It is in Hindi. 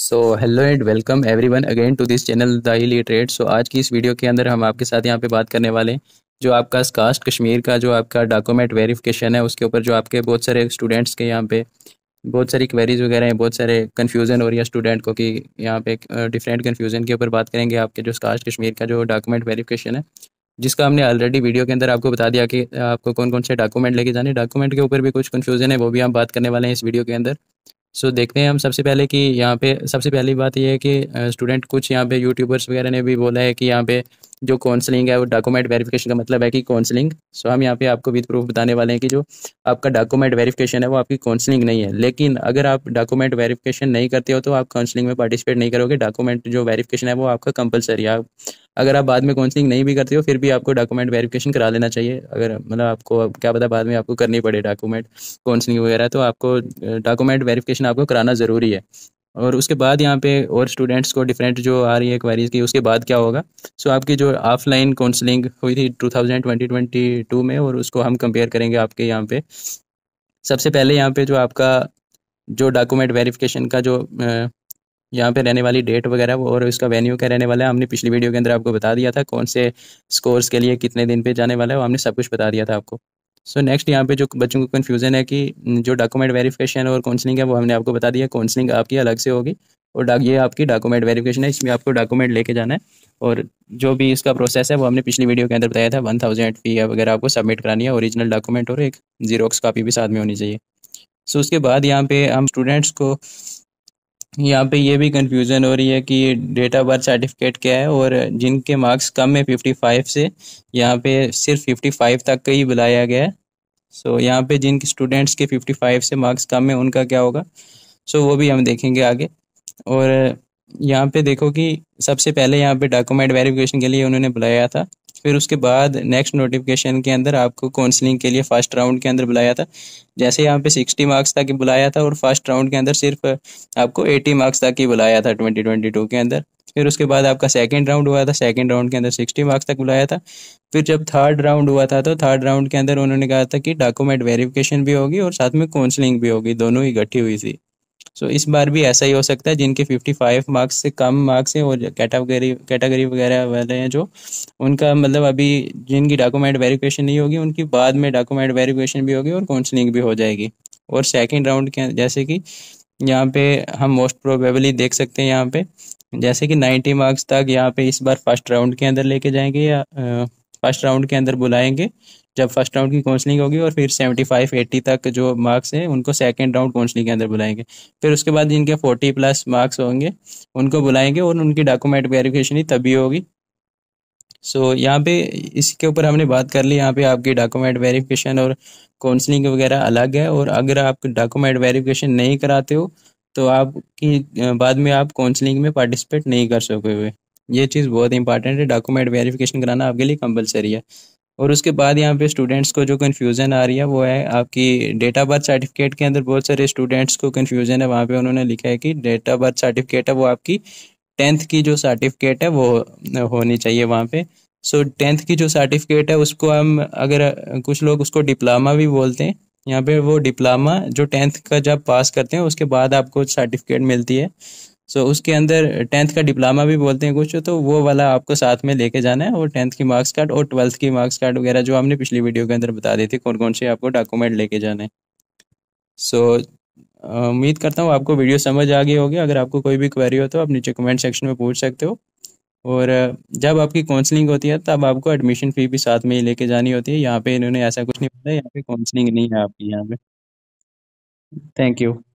so hello and welcome everyone again to this channel the hilly trade so आज की इस वीडियो के अंदर हम आपके साथ यहाँ पे बात करने वाले हैं जो आपका कास्ट कश्मीर का जो आपका डॉक्यूमेंट वेरिफिकेशन है उसके ऊपर जो आपके बहुत सारे स्टूडेंट्स के यहाँ पे बहुत सारी क्वेरीज वगैरह हैं बहुत सारे कन्फ्यूज़न हो रही है स्टूडेंट को कि यहाँ पे डिफरेंट कन्फ्यूज़न के ऊपर बात करेंगे आपके जो कास्ट कश्मीर का जो डॉक्यूमेंट वेरीफिकेशन है जिसका हमने ऑलरेडी वीडियो के अंदर आपको बता दिया कि आपको कौन कौन से डॉक्यूमेंट लेके जाने डॉक्यूमेंट के ऊपर भी कुछ कन्फ्यूज़न है वो भी हम बात करने वाले हैं इस वीडियो के अंदर सो so, देखते हैं हम सबसे पहले कि यहाँ पे सबसे पहली बात यह है कि स्टूडेंट कुछ यहाँ पे यूट्यूबर्स वगैरह ने भी बोला है कि यहाँ पे जो काउंसलिंग है वो डॉक्यूमेंट वेरिफिकेशन का मतलब है कि काउंसलिंग सो so, हम यहाँ पे आपको विद प्रूफ बताने वाले हैं कि जो आपका डॉक्यूमेंट वेरिफिकेशन है वो आपकी काउंसलिंग नहीं है लेकिन अगर आप डॉक्यूमेंट वेरिफिकेशन नहीं करते हो तो आप काउंसलिंग में पार्टिसिपेट नहीं करोगे डॉक्यूमेंट जो वेरिफिकेशन है वो आपका कंपलसरी है अगर आप बाद में काउंसलिंग नहीं भी करते हो फिर भी आपको डॉक्यूमेंट वेरिफिकेशन करा लेना चाहिए अगर मतलब आपको क्या पता बाद में आपको करनी पड़े डॉक्यूमेंट काउंसलिंग वगैरह तो आपको डॉक्यूमेंट वेरिफिकेशन आपको कराना ज़रूरी है और उसके बाद यहाँ पे और स्टूडेंट्स को डिफरेंट जो आ रही है क्वारीज की उसके बाद क्या होगा सो so, आपकी जो ऑफलाइन काउंसलिंग हुई थी two thousand twenty twenty two में और उसको हम कंपेयर करेंगे आपके यहाँ पे सबसे पहले यहाँ पे जो आपका जो डॉक्यूमेंट वेरिफिकेशन का जो यहाँ पे रहने वाली डेट वगैरह और इसका वेन्यू क्या रहने वाला है हमने पिछली वीडियो के अंदर आपको बता दिया था कौन से स्कोर्स के लिए कितने दिन पे जाने वाला है वो हमने सब कुछ बता दिया था आपको सो नेक्स्ट यहाँ पे जो बच्चों को कन्फ्यूजन है कि जो डॉक्यूमेंट वेरीफिकेशन और काउंसलिंग है वो हमने आपको बता दिया काउंसलिंग आपकी अलग से होगी और ये आपकी डॉक्यूमेंट वेरिफिकेशन है इसमें आपको डॉक्यूमेंट लेके जाना है और जो भी इसका प्रोसेस है वो हमने पिछली वीडियो के अंदर बताया था वन थाउजेंड फी वगैरह आपको सबमिट करानी है ओरिजिनल डॉक्यूमेंट और एक जीरोक्स कापी भी साथ में होनी चाहिए सो उसके बाद यहाँ पे हम स्टूडेंट्स को यहाँ पे ये भी कंफ्यूजन हो रही है कि डेट ऑफ बर्थ सर्टिफिकेट क्या है और जिनके मार्क्स कम है फिफ्टी फाइव से यहाँ पे सिर्फ फिफ्टी फाइव तक का ही बुलाया गया है सो so, यहाँ पे जिन स्टूडेंट्स के फिफ्टी फाइव से मार्क्स कम है उनका क्या होगा सो so, वो भी हम देखेंगे आगे और यहाँ पे देखो कि सबसे पहले यहाँ पे डॉक्यूमेंट वेरिफिकेशन के लिए उन्होंने बुलाया था फिर उसके बाद नेक्स्ट नोटिफिकेशन के अंदर आपको काउंसलिंग के लिए फर्स्ट राउंड के अंदर बुलाया था जैसे यहाँ पे सिक्सटी मार्क्स तक बुलाया था और फर्स्ट राउंड के अंदर सिर्फ आपको एटी मार्क्स तक ही बुलाया था ट्वेंटी ट्वेंटी टू के अंदर फिर उसके बाद आपका सेकेंड राउंड हुआ था सेकेंड राउंड के अंदर सिक्सटी मार्क्स तक बुलाया था फिर जब थर्ड राउंड हुआ था तो थर्ड राउंड के अंदर उन्होंने कहा था कि डॉक्यूमेंट वेरिफिकेशन भी होगी और साथ में काउंसलिंग भी होगी दोनों इकट्ठी हुई थी सो इस बार भी ऐसा ही हो सकता है जिनके 55 मार्क्स से कम मार्क्स हैं और कैटागरी कैटागरी वगैरह वाले हैं जो उनका मतलब अभी जिनकी डॉक्यूमेंट वेरिफिकेशन नहीं होगी उनकी बाद में डॉक्यूमेंट वेरिफिकेशन भी होगी और काउंसलिंग भी हो जाएगी और सेकेंड राउंड के जैसे कि यहाँ पे हम मोस्ट प्रोबेबली देख सकते हैं यहाँ पे जैसे कि 90 मार्क्स तक यहाँ पे इस बार फर्स्ट राउंड के अंदर लेके जाएंगे या फर्स्ट राउंड के अंदर बुलाएंगे जब फर्स्ट राउंड की काउंसलिंग होगी और फिर सेवेंटी फाइव एट्टी तक जो मार्क्स हैं उनको सेकेंड राउंड काउंसलिंग के अंदर बुलाएंगे फिर उसके बाद जिनके फोर्टी प्लस मार्क्स होंगे उनको बुलाएंगे और उनकी डॉक्यूमेंट वेरिफिकेशन ही तभी होगी सो so, यहाँ पे इसके ऊपर हमने बात कर ली यहाँ पे आपकी डॉक्यूमेंट वेरिफिकेशन और काउंसलिंग वगैरह अलग है और अगर आप डॉक्यूमेंट वेरिफिकेशन नहीं कराते हो तो आपकी बाद में आप काउंसलिंग में पार्टिसिपेट नहीं कर सकोगे ये चीज़ बहुत इंपॉर्टेंट है डॉक्यूमेंट वेरिफिकेशन कराना आपके लिए कंपलसरी है और उसके बाद यहाँ पे स्टूडेंट्स को जो कन्फ्यूज़न आ रही है वो है आपकी डेट ऑफ़ बर्थ सर्टिफिकेट के अंदर बहुत सारे स्टूडेंट्स को कन्फ्यूज़न है वहाँ पे उन्होंने लिखा है कि डेट ऑफ बर्थ सर्टिफिकेट है वो आपकी टेंथ की जो सर्टिफिकेट है वो होनी चाहिए वहाँ पे सो so, टेंथ की जो सर्टिफिकेट है उसको हम अगर कुछ लोग उसको डिप्लोमा भी बोलते हैं यहाँ पे वो डिप्लोमा जो टेंथ का जब पास करते हैं उसके बाद आपको सर्टिफिकेट मिलती है सो उसके अंदर टेंथ का डिप्लोमा भी बोलते हैं कुछ तो वो वाला आपको साथ में लेके जाना है और टेंथ की मार्क्स कार्ड और ट्वेल्थ की मार्क्स कार्ड वगैरह जो हमने पिछली वीडियो के अंदर बता दी थी कौन कौन से आपको डॉक्यूमेंट लेके जाना है सो उम्मीद करता हूँ आपको वीडियो समझ आ गई होगी अगर आपको कोई भी क्वेरी हो तो आप नीचे कमेंट सेक्शन में पूछ सकते हो और जब आपकी काउंसलिंग होती है तब आपको एडमिशन फ़ी भी साथ में ही लेके जानी होती है यहाँ पे इन्होंने ऐसा कुछ नहीं बताया यहाँ पे काउंसलिंग नहीं है आपकी यहाँ पे थैंक यू